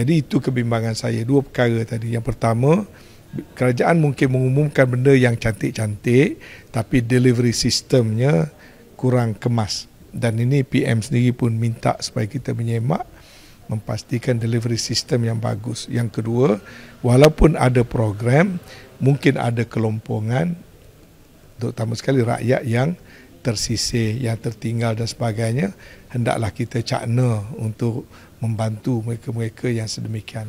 Jadi itu kebimbangan saya dua perkara tadi. Yang pertama, kerajaan mungkin mengumumkan benda yang cantik-cantik tapi delivery sistemnya kurang kemas. Dan ini PM sendiri pun minta supaya kita menyemak memastikan delivery sistem yang bagus. Yang kedua, walaupun ada program, mungkin ada kelompongan terutama sekali rakyat yang tersisih, yang tertinggal dan sebagainya, hendaklah kita cakna untuk membantu mereka-mereka yang sedemikian.